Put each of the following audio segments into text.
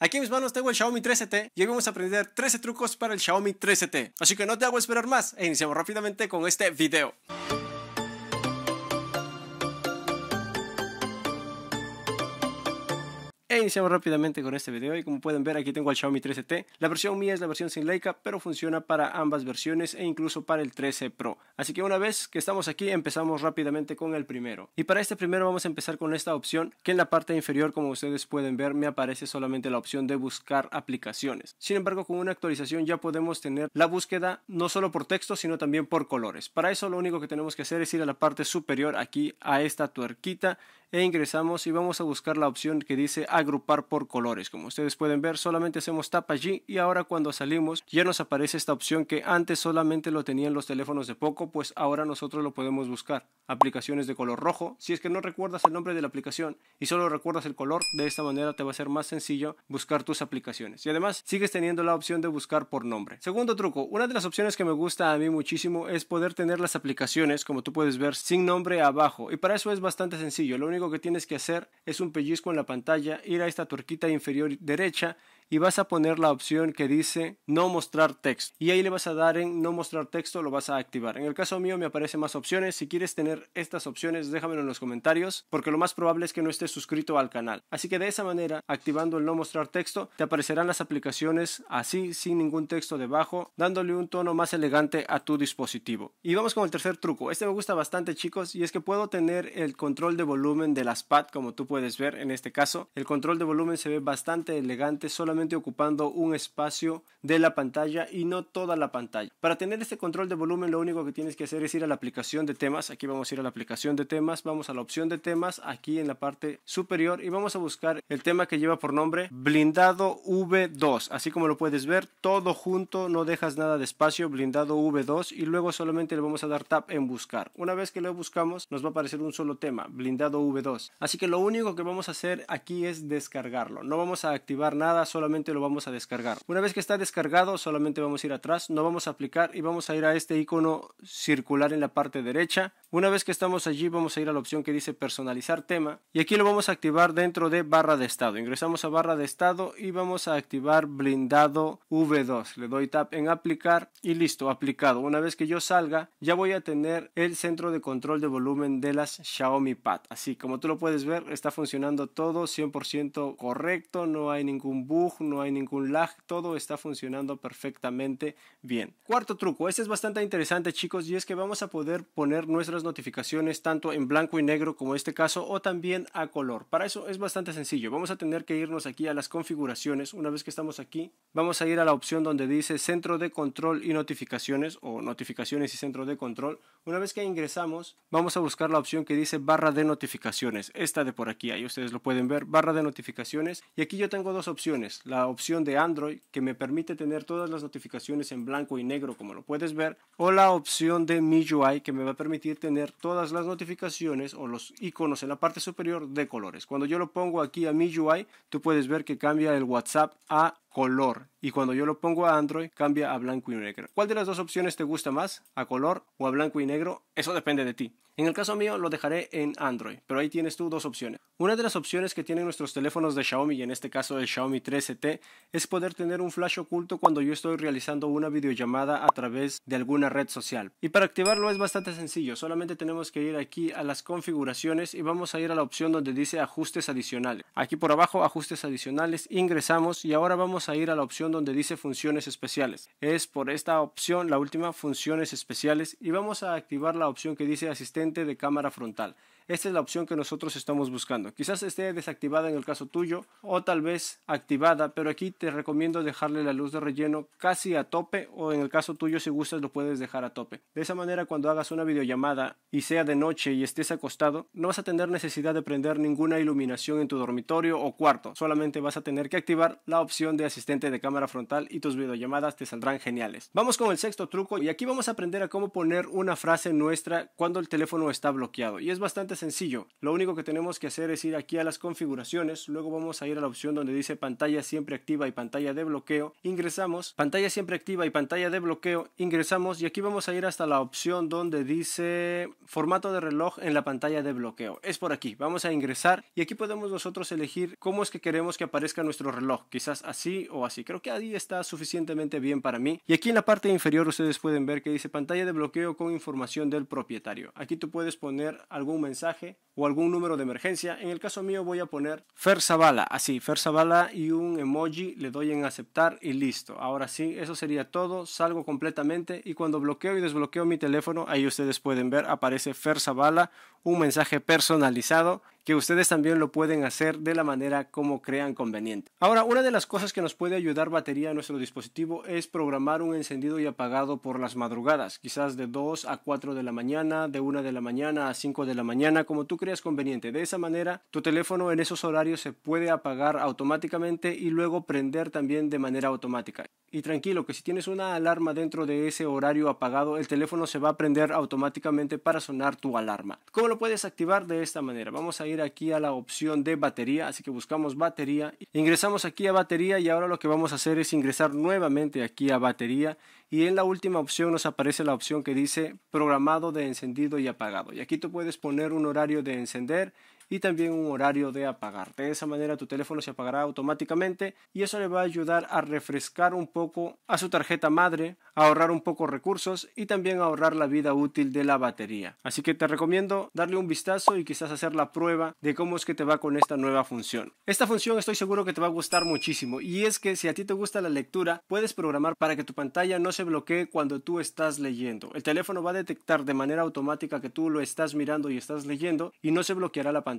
Aquí en mis manos tengo el Xiaomi 13T y hoy vamos a aprender 13 trucos para el Xiaomi 13T. Así que no te hago esperar más e iniciamos rápidamente con este video. iniciamos rápidamente con este video y como pueden ver aquí tengo el Xiaomi 13T. La versión mía es la versión sin Leica, pero funciona para ambas versiones e incluso para el 13 Pro. Así que una vez que estamos aquí empezamos rápidamente con el primero. Y para este primero vamos a empezar con esta opción que en la parte inferior como ustedes pueden ver me aparece solamente la opción de buscar aplicaciones. Sin embargo con una actualización ya podemos tener la búsqueda no solo por texto sino también por colores. Para eso lo único que tenemos que hacer es ir a la parte superior aquí a esta tuerquita e ingresamos y vamos a buscar la opción que dice agrupar por colores. Como ustedes pueden ver, solamente hacemos tap allí y ahora cuando salimos ya nos aparece esta opción que antes solamente lo tenían los teléfonos de poco, pues ahora nosotros lo podemos buscar. Aplicaciones de color rojo, si es que no recuerdas el nombre de la aplicación y solo recuerdas el color, de esta manera te va a ser más sencillo buscar tus aplicaciones. Y además sigues teniendo la opción de buscar por nombre. Segundo truco, una de las opciones que me gusta a mí muchísimo es poder tener las aplicaciones, como tú puedes ver, sin nombre abajo. Y para eso es bastante sencillo. Lo único que tienes que hacer es un pellizco en la pantalla, ir a esta torquita inferior derecha y vas a poner la opción que dice no mostrar texto y ahí le vas a dar en no mostrar texto lo vas a activar en el caso mío me aparecen más opciones si quieres tener estas opciones déjamelo en los comentarios porque lo más probable es que no estés suscrito al canal así que de esa manera activando el no mostrar texto te aparecerán las aplicaciones así sin ningún texto debajo dándole un tono más elegante a tu dispositivo y vamos con el tercer truco este me gusta bastante chicos y es que puedo tener el control de volumen de las pad como tú puedes ver en este caso el control de volumen se ve bastante elegante solamente ocupando un espacio de la pantalla y no toda la pantalla. Para tener este control de volumen lo único que tienes que hacer es ir a la aplicación de temas. Aquí vamos a ir a la aplicación de temas, vamos a la opción de temas aquí en la parte superior y vamos a buscar el tema que lleva por nombre blindado V2. Así como lo puedes ver, todo junto, no dejas nada de espacio, blindado V2 y luego solamente le vamos a dar tap en buscar. Una vez que lo buscamos nos va a aparecer un solo tema, blindado V2. Así que lo único que vamos a hacer aquí es descargarlo. No vamos a activar nada, solamente lo vamos a descargar. Una vez que está descargado, solamente vamos a ir atrás, no vamos a aplicar y vamos a ir a este icono circular en la parte derecha. Una vez que estamos allí, vamos a ir a la opción que dice personalizar tema y aquí lo vamos a activar dentro de barra de estado. Ingresamos a barra de estado y vamos a activar blindado V2. Le doy tap en aplicar y listo, aplicado. Una vez que yo salga, ya voy a tener el centro de control de volumen de las Xiaomi Pad. Así como tú lo puedes ver, está funcionando todo 100% correcto, no hay ningún bug, no hay ningún lag, todo está funcionando perfectamente bien. Cuarto truco, este es bastante interesante chicos y es que vamos a poder poner nuestras notificaciones tanto en blanco y negro como en este caso o también a color. Para eso es bastante sencillo, vamos a tener que irnos aquí a las configuraciones, una vez que estamos aquí vamos a ir a la opción donde dice centro de control y notificaciones o notificaciones y centro de control. Una vez que ingresamos vamos a buscar la opción que dice barra de notificaciones, esta de por aquí, ahí ustedes lo pueden ver, barra de notificaciones y aquí yo tengo dos opciones la opción de Android que me permite tener todas las notificaciones en blanco y negro como lo puedes ver, o la opción de MIUI que me va a permitir tener todas las notificaciones o los iconos en la parte superior de colores. Cuando yo lo pongo aquí a MIUI, tú puedes ver que cambia el WhatsApp a color. Y cuando yo lo pongo a Android, cambia a blanco y negro. ¿Cuál de las dos opciones te gusta más? ¿A color o a blanco y negro? Eso depende de ti. En el caso mío lo dejaré en Android, pero ahí tienes tú dos opciones. Una de las opciones que tienen nuestros teléfonos de Xiaomi, y en este caso el Xiaomi 13T, es poder tener un flash oculto cuando yo estoy realizando una videollamada a través de alguna red social. Y para activarlo es bastante sencillo, solamente tenemos que ir aquí a las configuraciones y vamos a ir a la opción donde dice ajustes adicionales. Aquí por abajo ajustes adicionales, ingresamos y ahora vamos vamos a ir a la opción donde dice funciones especiales. Es por esta opción, la última, funciones especiales, y vamos a activar la opción que dice asistente de cámara frontal. Esta es la opción que nosotros estamos buscando. Quizás esté desactivada en el caso tuyo o tal vez activada, pero aquí te recomiendo dejarle la luz de relleno casi a tope o en el caso tuyo si gustas lo puedes dejar a tope. De esa manera cuando hagas una videollamada y sea de noche y estés acostado, no vas a tener necesidad de prender ninguna iluminación en tu dormitorio o cuarto, solamente vas a tener que activar la opción de asistente de cámara frontal y tus videollamadas te saldrán geniales. Vamos con el sexto truco y aquí vamos a aprender a cómo poner una frase nuestra cuando el teléfono está bloqueado y es bastante sencillo. Lo único que tenemos que hacer es ir aquí a las configuraciones, luego vamos a ir a la opción donde dice pantalla siempre activa y pantalla de bloqueo. Ingresamos, pantalla siempre activa y pantalla de bloqueo, ingresamos y aquí vamos a ir hasta la opción donde dice formato de reloj en la pantalla de bloqueo. Es por aquí, vamos a ingresar y aquí podemos nosotros elegir cómo es que queremos que aparezca nuestro reloj, quizás así o así. Creo que ahí está suficientemente bien para mí. Y aquí en la parte inferior ustedes pueden ver que dice pantalla de bloqueo con información del propietario. Aquí tú puedes poner algún mensaje o algún número de emergencia. En el caso mío voy a poner Fer Zavala, así, Fer Zavala y un emoji, le doy en aceptar y listo. Ahora sí, eso sería todo, salgo completamente y cuando bloqueo y desbloqueo mi teléfono, ahí ustedes pueden ver, aparece Fer Zavala, un mensaje personalizado que ustedes también lo pueden hacer de la manera como crean conveniente. Ahora, una de las cosas que nos puede ayudar batería a nuestro dispositivo es programar un encendido y apagado por las madrugadas, quizás de 2 a 4 de la mañana, de 1 de la mañana a 5 de la mañana, como tú creas conveniente. De esa manera, tu teléfono en esos horarios se puede apagar automáticamente y luego prender también de manera automática y tranquilo que si tienes una alarma dentro de ese horario apagado, el teléfono se va a prender automáticamente para sonar tu alarma. ¿Cómo lo puedes activar? De esta manera. Vamos a ir aquí a la opción de batería, así que buscamos batería, ingresamos aquí a batería y ahora lo que vamos a hacer es ingresar nuevamente aquí a batería y en la última opción nos aparece la opción que dice programado de encendido y apagado. Y aquí tú puedes poner un horario de encender y también un horario de apagar. De esa manera tu teléfono se apagará automáticamente y eso le va a ayudar a refrescar un poco a su tarjeta madre, a ahorrar un poco recursos y también a ahorrar la vida útil de la batería. Así que te recomiendo darle un vistazo y quizás hacer la prueba de cómo es que te va con esta nueva función. Esta función estoy seguro que te va a gustar muchísimo y es que si a ti te gusta la lectura puedes programar para que tu pantalla no se bloquee cuando tú estás leyendo. El teléfono va a detectar de manera automática que tú lo estás mirando y estás leyendo y no se bloqueará la pantalla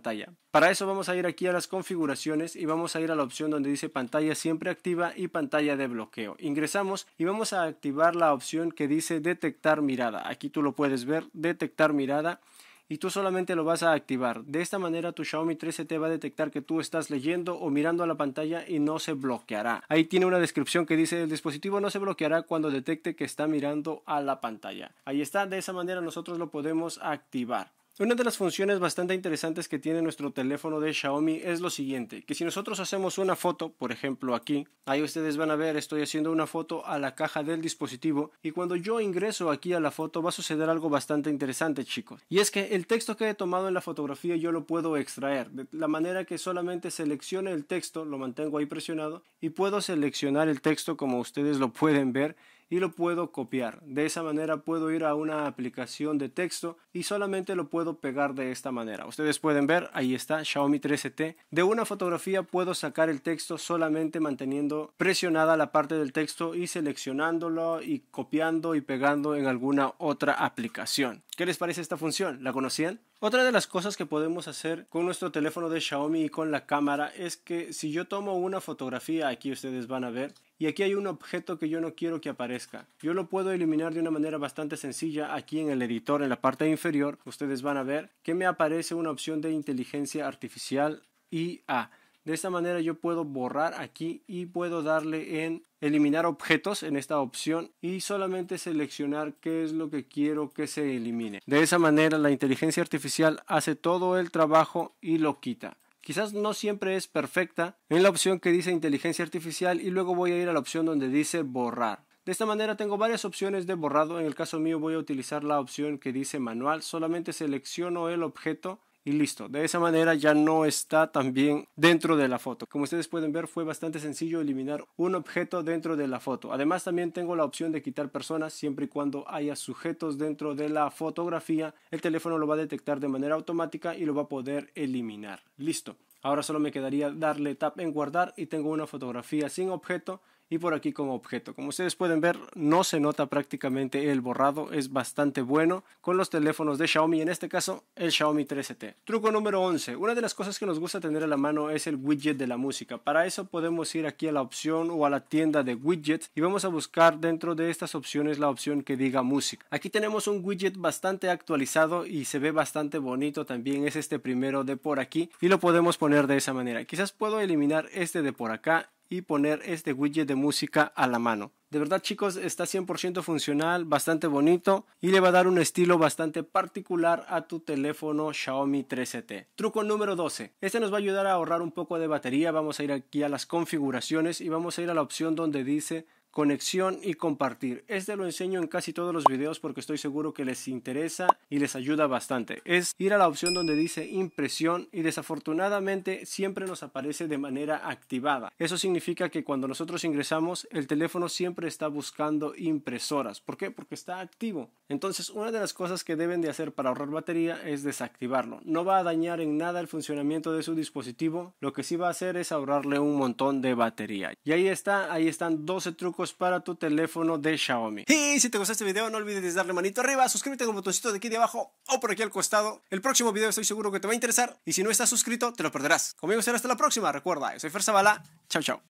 para eso vamos a ir aquí a las configuraciones y vamos a ir a la opción donde dice pantalla siempre activa y pantalla de bloqueo. Ingresamos y vamos a activar la opción que dice detectar mirada. Aquí tú lo puedes ver, detectar mirada y tú solamente lo vas a activar. De esta manera tu Xiaomi 13 te va a detectar que tú estás leyendo o mirando a la pantalla y no se bloqueará. Ahí tiene una descripción que dice el dispositivo no se bloqueará cuando detecte que está mirando a la pantalla. Ahí está, de esa manera nosotros lo podemos activar. Una de las funciones bastante interesantes que tiene nuestro teléfono de Xiaomi es lo siguiente, que si nosotros hacemos una foto, por ejemplo aquí, ahí ustedes van a ver, estoy haciendo una foto a la caja del dispositivo y cuando yo ingreso aquí a la foto va a suceder algo bastante interesante chicos, y es que el texto que he tomado en la fotografía yo lo puedo extraer, de la manera que solamente seleccione el texto, lo mantengo ahí presionado y puedo seleccionar el texto como ustedes lo pueden ver y lo puedo copiar. De esa manera puedo ir a una aplicación de texto y solamente lo puedo pegar de esta manera. Ustedes pueden ver, ahí está Xiaomi 13T. De una fotografía puedo sacar el texto solamente manteniendo presionada la parte del texto y seleccionándolo y copiando y pegando en alguna otra aplicación. ¿Qué les parece esta función? ¿La conocían? Otra de las cosas que podemos hacer con nuestro teléfono de Xiaomi y con la cámara es que si yo tomo una fotografía, aquí ustedes van a ver, y aquí hay un objeto que yo no quiero que aparezca. Yo lo puedo eliminar de una manera bastante sencilla aquí en el editor, en la parte inferior, ustedes van a ver que me aparece una opción de inteligencia artificial IA. De esta manera yo puedo borrar aquí y puedo darle en eliminar objetos en esta opción y solamente seleccionar qué es lo que quiero que se elimine. De esa manera la inteligencia artificial hace todo el trabajo y lo quita. Quizás no siempre es perfecta en la opción que dice inteligencia artificial y luego voy a ir a la opción donde dice borrar. De esta manera tengo varias opciones de borrado, en el caso mío voy a utilizar la opción que dice manual, solamente selecciono el objeto y listo. De esa manera ya no está también dentro de la foto. Como ustedes pueden ver fue bastante sencillo eliminar un objeto dentro de la foto. Además también tengo la opción de quitar personas siempre y cuando haya sujetos dentro de la fotografía. El teléfono lo va a detectar de manera automática y lo va a poder eliminar. Listo. Ahora solo me quedaría darle tap en guardar y tengo una fotografía sin objeto y por aquí como objeto. Como ustedes pueden ver, no se nota prácticamente el borrado, es bastante bueno con los teléfonos de Xiaomi, en este caso el Xiaomi 13T. Truco número 11. Una de las cosas que nos gusta tener a la mano es el widget de la música. Para eso podemos ir aquí a la opción o a la tienda de widgets y vamos a buscar dentro de estas opciones la opción que diga música. Aquí tenemos un widget bastante actualizado y se ve bastante bonito también, es este primero de por aquí y lo podemos poner de esa manera. Quizás puedo eliminar este de por acá y poner este widget de música a la mano. De verdad chicos, está 100% funcional, bastante bonito y le va a dar un estilo bastante particular a tu teléfono Xiaomi 13T. Truco número 12. Este nos va a ayudar a ahorrar un poco de batería. Vamos a ir aquí a las configuraciones y vamos a ir a la opción donde dice conexión y compartir. Este lo enseño en casi todos los videos porque estoy seguro que les interesa y les ayuda bastante. Es ir a la opción donde dice impresión y desafortunadamente siempre nos aparece de manera activada. Eso significa que cuando nosotros ingresamos el teléfono siempre está buscando impresoras. ¿Por qué? Porque está activo. Entonces una de las cosas que deben de hacer para ahorrar batería es desactivarlo. No va a dañar en nada el funcionamiento de su dispositivo. Lo que sí va a hacer es ahorrarle un montón de batería. Y ahí está, ahí están 12 trucos para tu teléfono de Xiaomi. Y si te gustó este video no olvides darle manito arriba, suscríbete con el botoncito de aquí de abajo o por aquí al costado. El próximo video estoy seguro que te va a interesar y si no estás suscrito te lo perderás. Conmigo será hasta la próxima, recuerda, yo soy Ferzabala, chao chao.